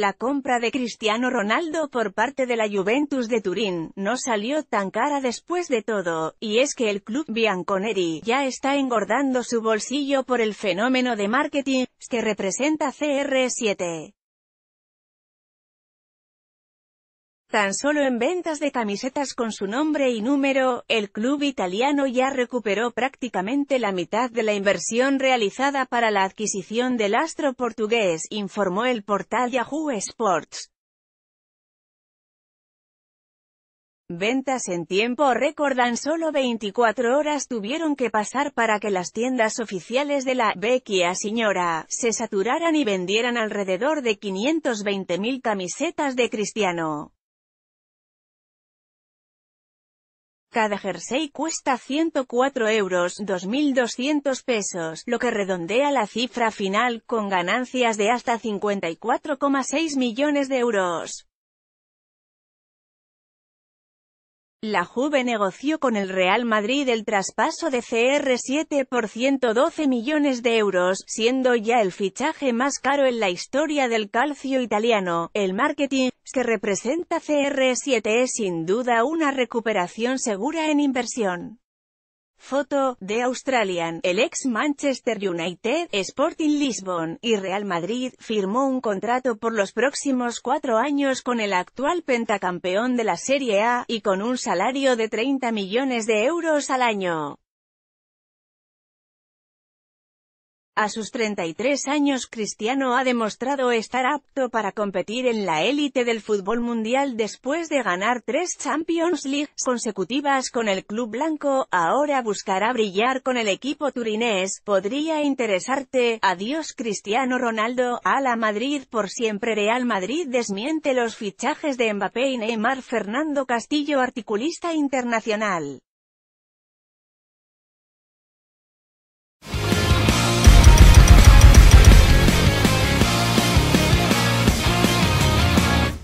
La compra de Cristiano Ronaldo por parte de la Juventus de Turín, no salió tan cara después de todo, y es que el club Bianconeri, ya está engordando su bolsillo por el fenómeno de marketing, que representa CR7. Tan solo en ventas de camisetas con su nombre y número, el club italiano ya recuperó prácticamente la mitad de la inversión realizada para la adquisición del astro portugués, informó el portal Yahoo Sports. Ventas en tiempo récord tan solo 24 horas tuvieron que pasar para que las tiendas oficiales de la Vecchia Signora se saturaran y vendieran alrededor de 520.000 camisetas de Cristiano. Cada jersey cuesta 104 euros, 2.200 pesos, lo que redondea la cifra final, con ganancias de hasta 54,6 millones de euros. La Juve negoció con el Real Madrid el traspaso de CR7 por 112 millones de euros, siendo ya el fichaje más caro en la historia del calcio italiano. El marketing que representa CR7 es sin duda una recuperación segura en inversión. Foto, de Australian, el ex Manchester United, Sporting Lisbon y Real Madrid, firmó un contrato por los próximos cuatro años con el actual pentacampeón de la Serie A, y con un salario de 30 millones de euros al año. A sus 33 años Cristiano ha demostrado estar apto para competir en la élite del fútbol mundial después de ganar tres Champions League consecutivas con el club blanco, ahora buscará brillar con el equipo turinés, podría interesarte, adiós Cristiano Ronaldo, a la Madrid por siempre Real Madrid desmiente los fichajes de Mbappé y Neymar Fernando Castillo articulista internacional.